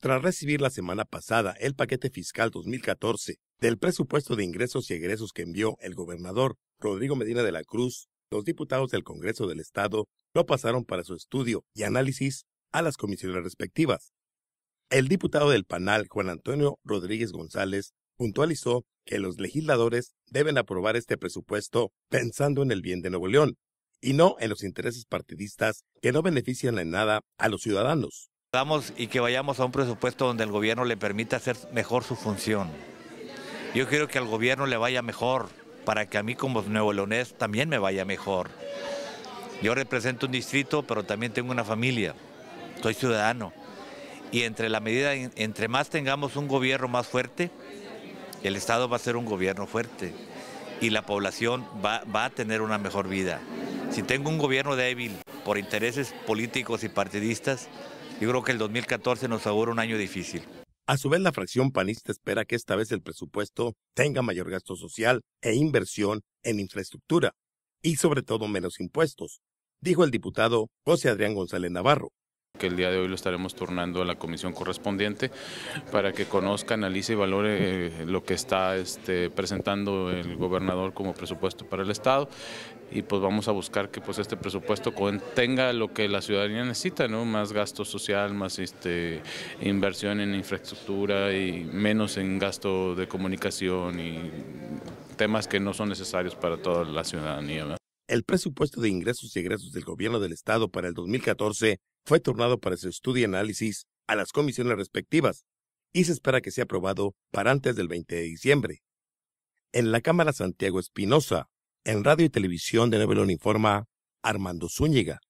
Tras recibir la semana pasada el paquete fiscal 2014 del presupuesto de ingresos y egresos que envió el gobernador Rodrigo Medina de la Cruz, los diputados del Congreso del Estado lo pasaron para su estudio y análisis a las comisiones respectivas. El diputado del PANAL, Juan Antonio Rodríguez González, puntualizó que los legisladores deben aprobar este presupuesto pensando en el bien de Nuevo León y no en los intereses partidistas que no benefician en nada a los ciudadanos y que vayamos a un presupuesto donde el gobierno le permita hacer mejor su función. Yo quiero que al gobierno le vaya mejor, para que a mí como nuevo leonés también me vaya mejor. Yo represento un distrito, pero también tengo una familia, soy ciudadano. Y entre la medida, entre más tengamos un gobierno más fuerte, el Estado va a ser un gobierno fuerte y la población va, va a tener una mejor vida. Si tengo un gobierno débil por intereses políticos y partidistas, yo creo que el 2014 nos augura un año difícil. A su vez, la fracción panista espera que esta vez el presupuesto tenga mayor gasto social e inversión en infraestructura y sobre todo menos impuestos, dijo el diputado José Adrián González Navarro, que el día de hoy lo estaremos turnando a la comisión correspondiente para que conozca, analice y valore eh, lo que está este, presentando el gobernador como presupuesto para el Estado y pues vamos a buscar que pues este presupuesto contenga lo que la ciudadanía necesita, ¿no? Más gasto social, más este, inversión en infraestructura y menos en gasto de comunicación y temas que no son necesarios para toda la ciudadanía el presupuesto de ingresos y egresos del gobierno del estado para el 2014 fue tornado para su estudio y análisis a las comisiones respectivas y se espera que sea aprobado para antes del 20 de diciembre. En la Cámara Santiago Espinosa, en Radio y Televisión de Nuevo León informa Armando Zúñiga.